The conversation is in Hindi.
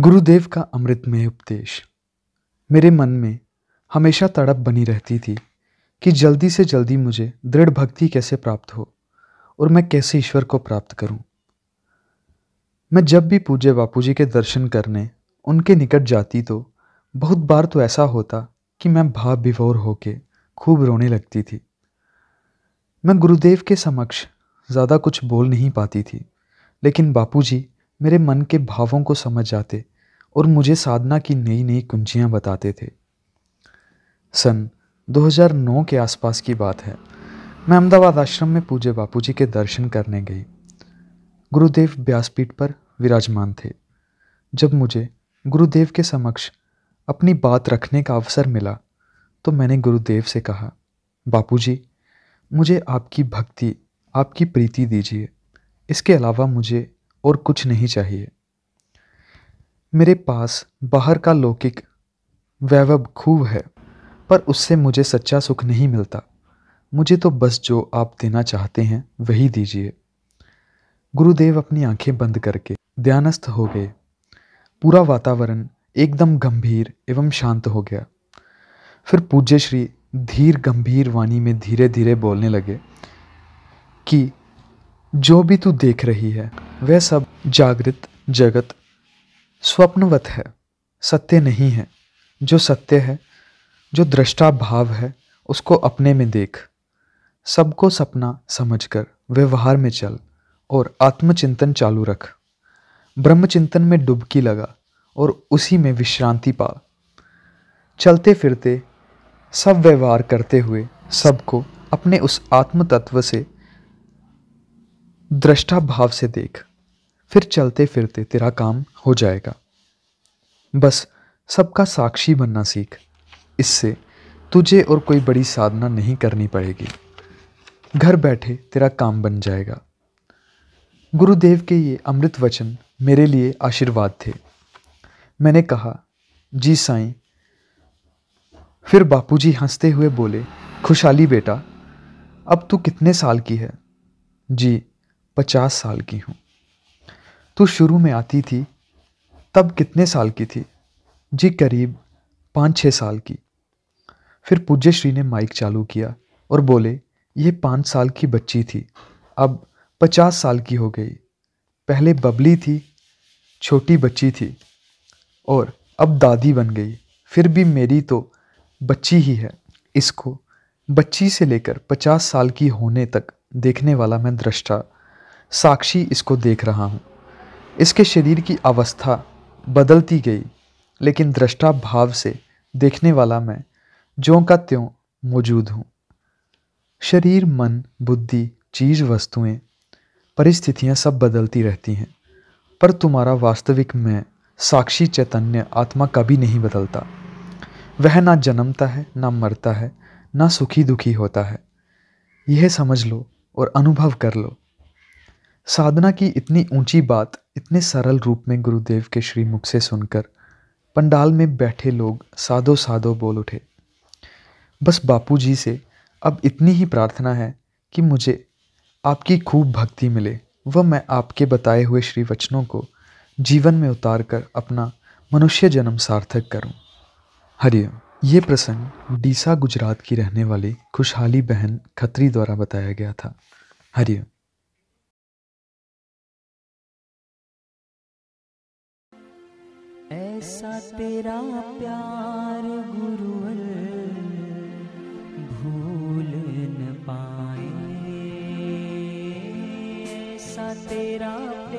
गुरुदेव का अमृतमय उपदेश मेरे मन में हमेशा तड़प बनी रहती थी कि जल्दी से जल्दी मुझे दृढ़ भक्ति कैसे प्राप्त हो और मैं कैसे ईश्वर को प्राप्त करूं। मैं जब भी पूज्य बापू जी के दर्शन करने उनके निकट जाती तो बहुत बार तो ऐसा होता कि मैं भाव विभोर होके खूब रोने लगती थी मैं गुरुदेव के समक्ष ज़्यादा कुछ बोल नहीं पाती थी लेकिन बापू जी मेरे मन के भावों को समझ जाते और मुझे साधना की नई नई कुंजियाँ बताते थे सन 2009 के आसपास की बात है मैं अहमदाबाद आश्रम में पूजे बापू के दर्शन करने गई गुरुदेव व्यासपीठ पर विराजमान थे जब मुझे गुरुदेव के समक्ष अपनी बात रखने का अवसर मिला तो मैंने गुरुदेव से कहा बापूजी मुझे आपकी भक्ति आपकी प्रीति दीजिए इसके अलावा मुझे और कुछ नहीं चाहिए मेरे पास बाहर का लौकिक वैभव खूब है पर उससे मुझे सच्चा सुख नहीं मिलता मुझे तो बस जो आप देना चाहते हैं वही दीजिए गुरुदेव अपनी आंखें बंद करके ध्यानस्थ हो गए पूरा वातावरण एकदम गंभीर एवं शांत हो गया फिर पूज्य श्री धीर गंभीर वाणी में धीरे धीरे बोलने लगे कि जो भी तू देख रही है वह सब जागृत जगत स्वप्नवत है सत्य नहीं है जो सत्य है जो दृष्टा भाव है उसको अपने में देख सबको सपना समझकर व्यवहार में चल और आत्मचिंतन चालू रख ब्रह्मचिंतन में डुबकी लगा और उसी में विश्रांति पा चलते फिरते सब व्यवहार करते हुए सबको अपने उस आत्म तत्व से दृष्टा भाव से देख फिर चलते फिरते तेरा काम हो जाएगा बस सबका साक्षी बनना सीख इससे तुझे और कोई बड़ी साधना नहीं करनी पड़ेगी घर बैठे तेरा काम बन जाएगा गुरुदेव के ये अमृत वचन मेरे लिए आशीर्वाद थे मैंने कहा जी साई फिर बापूजी हंसते हुए बोले खुशहाली बेटा अब तू कितने साल की है जी पचास साल की हूँ तू शुरू में आती थी तब कितने साल की थी जी करीब पाँच छः साल की फिर पूज्य श्री ने माइक चालू किया और बोले ये पाँच साल की बच्ची थी अब पचास साल की हो गई पहले बबली थी छोटी बच्ची थी और अब दादी बन गई फिर भी मेरी तो बच्ची ही है इसको बच्ची से लेकर पचास साल की होने तक देखने वाला मैं दृष्टा साक्षी इसको देख रहा हूँ इसके शरीर की अवस्था बदलती गई लेकिन दृष्टा भाव से देखने वाला मैं ज्यों का त्यों मौजूद हूँ शरीर मन बुद्धि चीज़ वस्तुएं परिस्थितियाँ सब बदलती रहती हैं पर तुम्हारा वास्तविक मैं साक्षी चैतन्य आत्मा कभी नहीं बदलता वह ना जन्मता है ना मरता है ना सुखी दुखी होता है यह समझ लो और अनुभव कर लो साधना की इतनी ऊंची बात इतने सरल रूप में गुरुदेव के श्रीमुख से सुनकर पंडाल में बैठे लोग साधो साधो बोल उठे बस बापू जी से अब इतनी ही प्रार्थना है कि मुझे आपकी खूब भक्ति मिले व मैं आपके बताए हुए श्री वचनों को जीवन में उतार कर अपना मनुष्य जन्म सार्थक करूं। हरिओम ये प्रसंग डीसा गुजरात की रहने वाली खुशहाली बहन खत्री द्वारा बताया गया था हरिओम कैसा तेरा प्यार गुरु भूल न पाए सा तेरा